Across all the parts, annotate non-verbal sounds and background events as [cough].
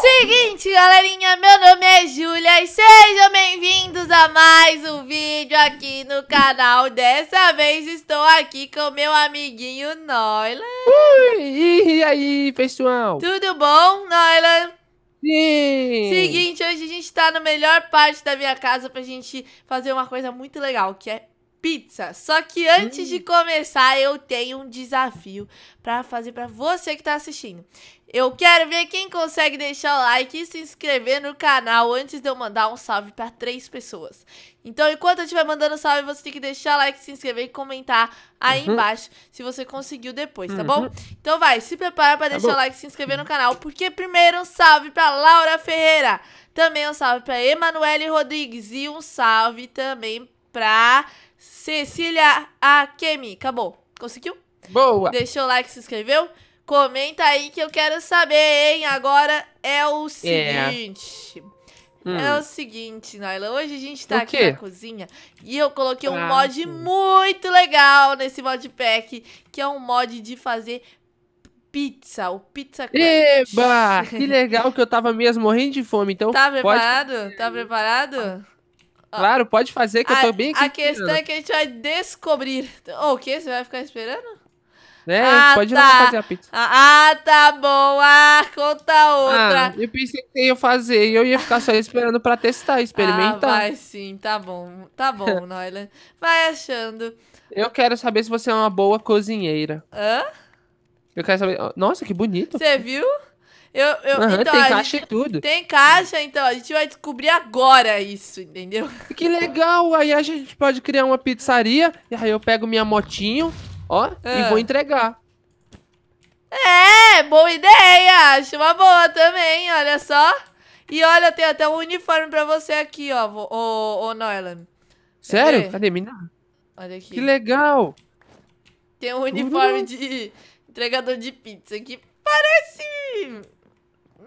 Seguinte, galerinha, meu nome é Julia e sejam bem-vindos a mais um vídeo aqui no canal. Dessa vez estou aqui com meu amiguinho Noila. Ui, e aí, pessoal? Tudo bom, Noila? Sim. Seguinte, hoje a gente tá na melhor parte da minha casa pra gente fazer uma coisa muito legal, que é pizza. Só que antes hum. de começar, eu tenho um desafio para fazer para você que tá assistindo. Eu quero ver quem consegue deixar o like e se inscrever no canal antes de eu mandar um salve para três pessoas. Então, enquanto eu estiver mandando salve, você tem que deixar o like, se inscrever e comentar aí uhum. embaixo se você conseguiu depois, tá uhum. bom? Então vai, se prepara para tá deixar o like e se inscrever no canal, porque primeiro um salve para Laura Ferreira, também um salve para Emanuele Rodrigues e um salve também para Cecília Akemi. Acabou. Conseguiu? Boa! Deixou o like, se inscreveu? Comenta aí que eu quero saber, hein? Agora é o é. seguinte. É. Hum. É o seguinte, Naila, hoje a gente tá aqui na cozinha e eu coloquei um ah, mod sim. muito legal nesse mod pack, que é um mod de fazer pizza, o Pizza Quest. Eba! [laughs] que legal que eu tava mesmo morrendo de fome, então... Tá preparado? Pode... Tá preparado? Claro, pode fazer que a, eu tô bem aqui. A questão é que a gente vai descobrir. O que? Você vai ficar esperando? É, ah, pode tá. fazer a pizza. Ah, ah, tá bom. Ah, conta outra. Ah, eu pensei que ia fazer e eu ia ficar só esperando pra testar, [laughs] ah, experimentar. Ah, vai sim, tá bom. Tá bom, [laughs] Noyland. Vai achando. Eu quero saber se você é uma boa cozinheira. Hã? Eu quero saber. Nossa, que bonito. Você viu? Eu, eu, uhum, então, tem caixa gente, e tudo. Tem caixa, então a gente vai descobrir agora isso, entendeu? [laughs] Que legal! Aí a gente pode criar uma pizzaria, e aí eu pego minha motinho, ó, e ah. vou entregar. É, boa ideia! Acho uma boa também, olha só. E olha, tem até um uniforme pra você aqui, ó, o, o Norland. Sério? Cadê? Cadê mina? Olha aqui. Que legal! Tem um uniforme uhum. de entregador de pizza que parece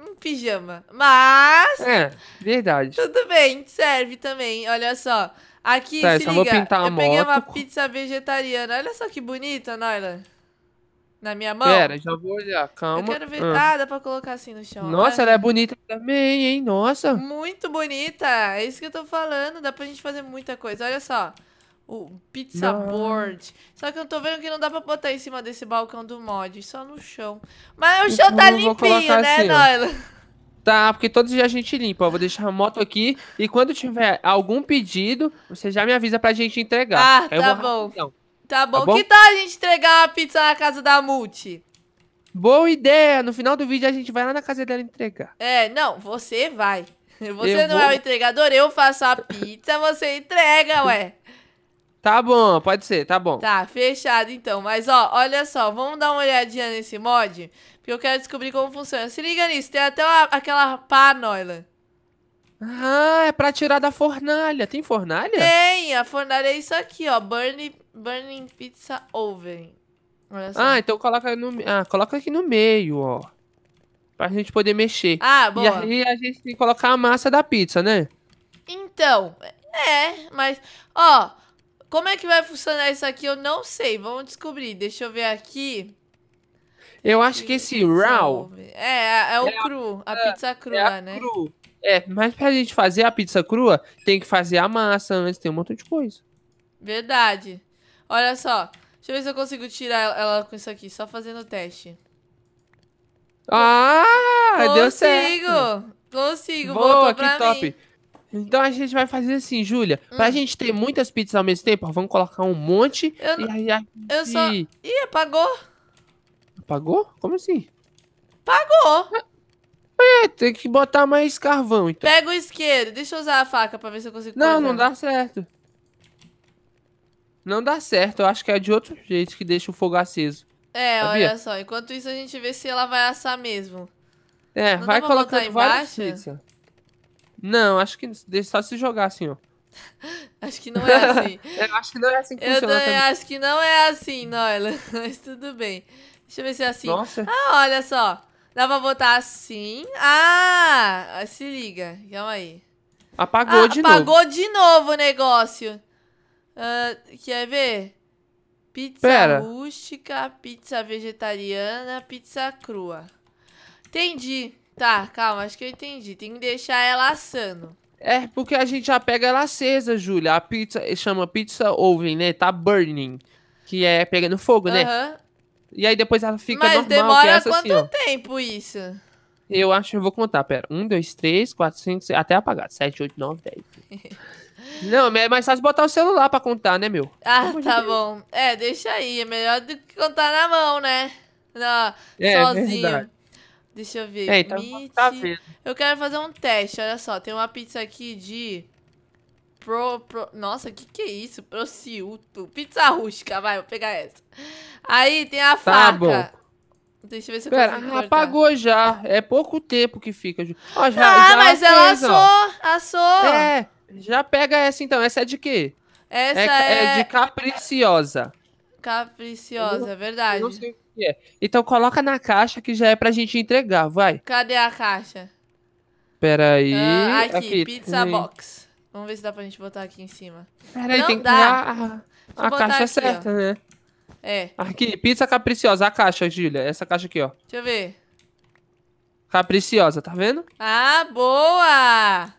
um pijama. Mas. É, verdade. Tudo bem, serve também. Olha só. Aqui, tá, se liga, eu peguei uma pizza vegetariana. Olha só que bonita, Naila. Na minha mão. Pera, já vou olhar, calma. Eu quero ver. Ah, ah dá pra colocar assim no chão. Nossa, ela é bonita também, hein? Nossa. Muito bonita. É isso que eu tô falando. Dá pra gente fazer muita coisa. Olha só o pizza não. board. Só que eu tô vendo que não dá pra botar em cima desse balcão do mod, só no chão. Mas o chão tá eu tá limpinho, né, assim, Noila? Tá, porque todos os dias a gente limpa. Eu vou deixar a moto aqui e quando tiver algum pedido, você já me avisa pra gente entregar. Ah, tá vou... bom. Tá, tá bom. Tá bom? Que tal a gente entregar a pizza na casa da Multi? Boa ideia! No final do vídeo a gente vai lá na casa dela entregar. É, não, você vai. [laughs] Você eu não vou... é o entregador, eu faço a pizza, você entrega, ué. Tá bom, pode ser, tá bom. Tá, fechado então. Mas ó, olha só, vamos dar uma olhadinha nesse mod, porque eu quero descobrir como funciona. Se liga nisso, tem até uma, aquela pá, Noila. Ah, é pra tirar da fornalha. Tem fornalha? Tem, a fornalha é isso aqui, ó. Burning, burning Pizza Oven. Olha só. Ah, então coloca, no, ah, coloca aqui no meio, ó. Pra gente poder mexer. Ah, bom E aí a gente tem que colocar a massa da pizza, né? Então, é, mas... Ó, como é que vai funcionar isso aqui? Eu não sei. Vamos descobrir. Deixa eu ver aqui. Eu acho que esse raw... É, é, é o é cru. A, a pizza é, crua, é a né? Cru. É, mas pra gente fazer a pizza crua, tem que fazer a massa antes, tem um monte de coisa. Verdade. Olha só. Deixa eu ver se eu consigo tirar ela com isso aqui, só fazendo o teste. Ah, Consigo. deu certo. Consigo, Boa, voltou que top. Mim. Então a gente vai fazer assim, Júlia. Hum. Pra gente ter muitas pizzas ao mesmo tempo, ó, vamos colocar um monte. Eu, e aí, aqui... eu só. Ih, apagou. Apagou? Como assim? Pagou! É, é, tem que botar mais carvão, então. Pega o isqueiro, deixa eu usar a faca pra ver se eu consigo. Não, não dá certo. Não dá certo, eu acho que é de outro jeito que deixa o fogo aceso. É, Sabia? olha só, enquanto isso a gente vê se ela vai assar mesmo. É, não vai colocar várias pizzas. Não, acho que só se jogar assim, ó. [gasps] Acho que não é assim. [laughs] eu acho que não é assim que eu funciona. Eu acho que não é assim, Noila. [laughs] Mas tudo bem. Deixa eu ver se é assim. Nossa. Ah, olha só. Dá pra botar assim. Ah! Se liga. Calma aí. Apagou ah, de apagou novo. Apagou de novo o negócio. Uh, quer ver? Pizza Pera. rústica, pizza vegetariana, pizza crua. Entendi. Tá, calma, acho que eu entendi. Tem que deixar ela assando. É, porque a gente já pega ela acesa, Júlia. A pizza chama pizza oven, né? Tá burning. Que é pegando fogo, né? Aham. E aí depois ela fica Mas normal. Mas demora que é essa, assim, quanto assim, tempo isso? Eu acho que eu vou contar, pera. Um, dois, três, quatro, cinco, seis, até apagar. Sete, oito, nove, dez. [laughs] Não, é mais fácil botar o celular pra contar, né, meu? Ah, Como tá bom. É, deixa aí. É melhor do que contar na mão, né? Na, é, é, sozinho. Verdade. Deixa eu ver. É, então Meat. eu quero fazer um teste, olha só. Tem uma pizza aqui de... Pro, pro... Nossa, o que que é isso? Prociuto. Pizza rústica, vai, vou pegar essa. Aí tem a tá faca. Bom. Deixa eu ver se eu Pera, consigo ah, apagou já. É pouco tempo que fica. Ó, já, ah, já mas ela assou, ó. assou. É, já pega essa então. Essa é de quê? Essa é... É, é... de capriciosa. Capriciosa, é verdade. Eu não sei é. Então coloca na caixa que já é pra gente entregar, vai. Cadê a caixa? Pera aí. Ah, aqui, aqui, pizza tem... box. Vamos ver se dá pra gente botar aqui em cima. Peraí, tem que dá. a, a caixa aqui, certa, ó. né? É. Aqui, pizza capriciosa, a caixa, Júlia. Essa caixa aqui, ó. Deixa eu ver. Capriciosa, tá vendo? Ah, boa!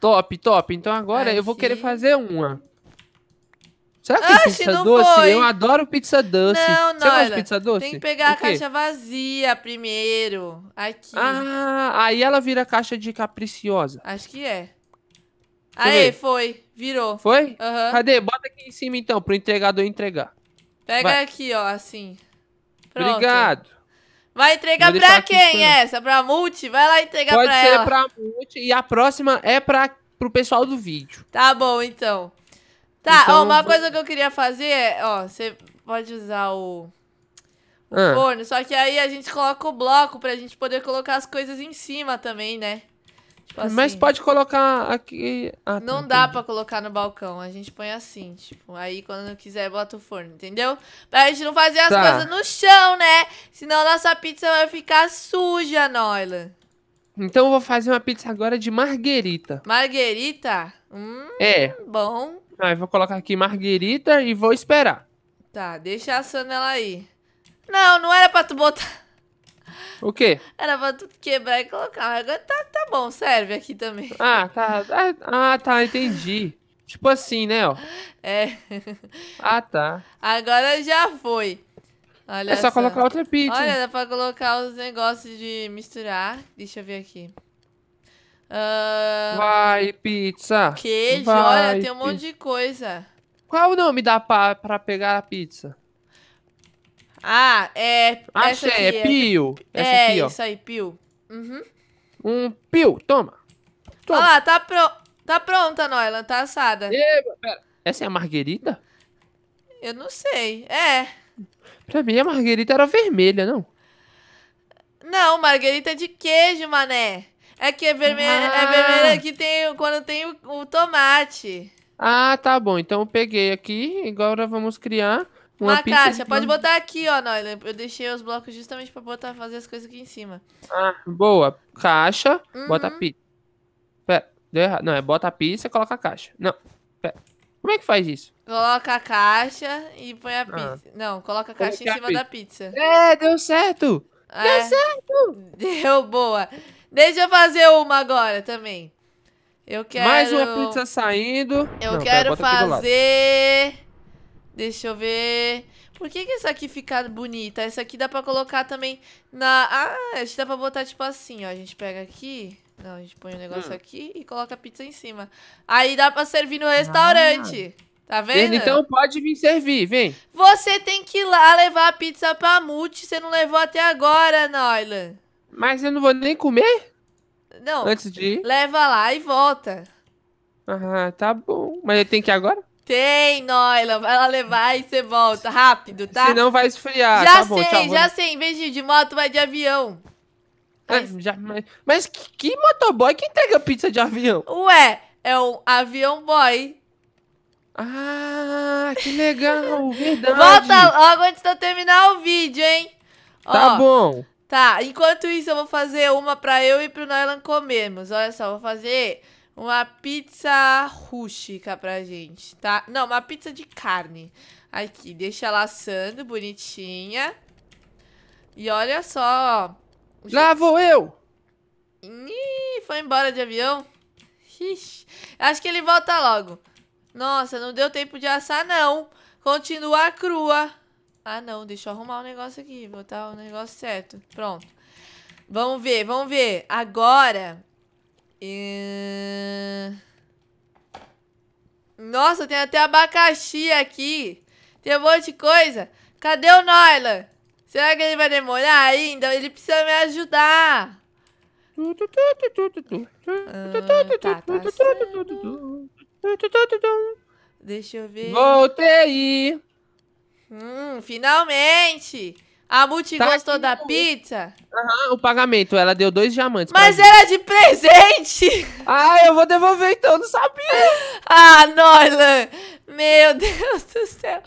Top, top. Então agora aqui. eu vou querer fazer uma. Será que Oxe, pizza doce? Foi. Eu adoro pizza doce. Não, não. Você gosta de pizza doce? Tem que pegar a caixa vazia primeiro. Aqui. Ah, aí ela vira caixa de capriciosa. Acho que é. Aí Aê, foi. Virou. Foi? Uhum. Cadê? Bota aqui em cima então, pro entregador entregar. Pega Vai. aqui, ó, assim. Pronto. Obrigado. Vai entregar pra quem essa? Pra multi? Vai lá entregar Pode pra ela. Pode ser pra multi e a próxima é pra, pro pessoal do vídeo. Tá bom, então. Tá, então, ó, uma coisa que eu queria fazer ó, você pode usar o, o ah. forno, só que aí a gente coloca o bloco pra gente poder colocar as coisas em cima também, né? Tipo assim. Mas pode colocar aqui. Ah, tá, não dá para pra colocar no balcão. A gente põe assim, tipo. Aí quando não quiser, bota o forno, entendeu? Pra gente não fazer as tá. coisas no chão, né? Senão nossa pizza vai ficar suja, Noila. Então eu vou fazer uma pizza agora de marguerita. Marguerita? Hum, é. Bom. Aí vou colocar aqui Marguerita e vou esperar. Tá, deixa assando ela aí. Não, não era pra tu botar. O quê? Era pra tu quebrar e colocar. Mas agora tá, tá bom, serve aqui também. Ah, tá, tá. Ah, tá, entendi. tipo assim, né, ó. É. Ah, tá. Agora já foi. Olha é só, só colocar outra pizza. Olha, dá pra colocar os negócios de misturar. Deixa eu ver aqui. Uh... Vai, pizza! Queijo, Vai, olha, tem um monte de coisa. Qual o nome da pá pra pegar a pizza? Ah, é. Achei, aqui, é, é pio. é, aqui, isso aí, pio. Uhum. Um pio, toma. toma. Olha lá, tá, pro... tá pronta, Noilan, tá assada. Eba, pera. Essa é a marguerita? Eu não sei, é. Pra mim a marguerita era vermelha, não? Não, marguerita é de queijo, mané. É que é vermelho, é ah. é vermelho que tem, quando tem o, o, tomate. Ah, tá bom. Então eu peguei aqui. Agora vamos criar uma, uma caixa. De... Pode botar aqui, ó, Noila. Eu deixei os blocos justamente pra botar, fazer as coisas aqui em cima. Ah, boa. Caixa, uhum. bota a pizza. Pera, deu errado. Não, é bota a pizza e coloca a caixa. Não, pera. Como é que faz isso? Coloca a caixa e põe a ah. pizza. Ah. Não, coloca a caixa em cima pizza. da pizza. É, deu certo! É. Deu certo! [laughs] Deu boa. Deixa eu fazer uma agora também. Eu quero. Mais uma pizza saindo. Eu Não, quero pera, fazer. Deixa eu ver. Por que, que essa aqui fica bonita? Essa aqui dá pra colocar também na. Ah, a gente dá pra botar tipo assim, ó. A gente pega aqui. Não, a gente põe o um negócio hum. aqui e coloca a pizza em cima. Aí dá pra servir no restaurante. Ah. Tá vendo? Então pode vir servir, vem. Você tem que ir lá levar a pizza pra Multi. Você não levou até agora, Noilan. Mas eu não vou nem comer? Não. Antes de ir? Leva lá e volta. Ah, tá bom. Mas ele tem que ir agora? Tem, Noila. Vai lá levar e você volta. Rápido, tá? Senão vai esfriar. Já tá sei, bom, tchau, já sei. Em vez de ir de moto, vai de avião. Ah, mas, ah, já, mas, mas que, que, motoboy que entrega pizza de avião? Ué, é um avião boy. Ah, que legal, [laughs] verdade. Volta logo antes de eu terminar o vídeo, hein? Tá Ó, bom. Tá, enquanto isso eu vou fazer uma pra eu e pro Nylan comermos. Olha só, vou fazer uma pizza rústica pra gente, tá? Não, uma pizza de carne. Aqui, deixa ela assando, bonitinha. E olha só. Lá vou eu! Ih, foi embora de avião. Ixi, acho que ele volta logo. Nossa, não deu tempo de assar, não. Continua crua. Ah, não, deixa eu arrumar o um negócio aqui, botar o negócio certo. Pronto. Vamos ver, vamos ver. Agora... É, nossa, tem até abacaxi aqui. Tem um monte de coisa. Cadê o Noila? Será que ele vai demorar ainda? Ele precisa me ajudar. Ah, tá Deixa eu ver. Voltei! Hum, finalmente! A Multi tá gostou aqui, da né? não. pizza? Aham, o pagamento. Ela deu dois diamantes. Mas era de presente! [laughs] Ah, eu vou devolver então, não sabia! ah, Noilan! Meu Deus do céu!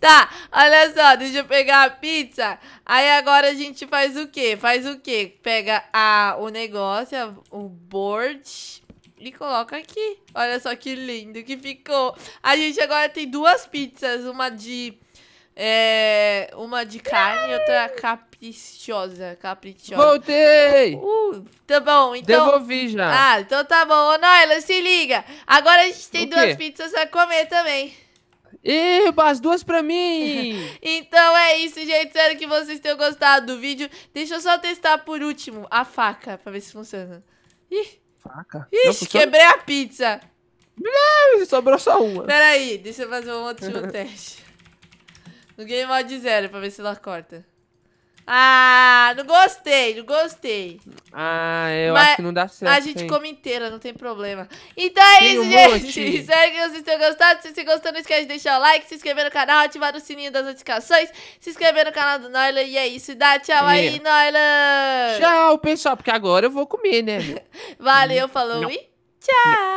Tá, olha só, deixa eu pegar a pizza. Aí agora a gente faz o quê? Faz o quê? Pega a, o negócio, a, o board, e coloca aqui. Olha só que lindo que ficou. A gente agora tem duas pizzas, uma de é, uma de carne e outra caprichosa. Caprichosa. Voltei! Uh, tá bom, então. Devolvi já. Ah, então tá bom. Ô, Noila, se liga. Agora a gente tem duas pizzas pra comer também. Eba, as duas pra mim! [laughs] então é isso, gente. Espero que vocês tenham gostado do vídeo. Deixa eu só testar por último a faca, pra ver se funciona. Ih! Faca? Ixi, quebrei a pizza! Não, sobrou só uma. Peraí, deixa eu fazer um outro [laughs] teste. No game mod zero, pra ver se ela corta. Ah, não gostei, não gostei. Ah, eu Mas acho que não dá certo. A gente hein. come inteira, não tem problema. Então é tem isso, um gente. Espero que vocês tenham gostado. Se você gostou, não esquece de deixar o like, se inscrever no canal, ativar o sininho das notificações, se inscrever no canal do Noila. E é isso. Dá tchau é. aí, Noila. Tchau, pessoal, porque agora eu vou comer, né? [laughs] Valeu, falou não. e tchau. Não.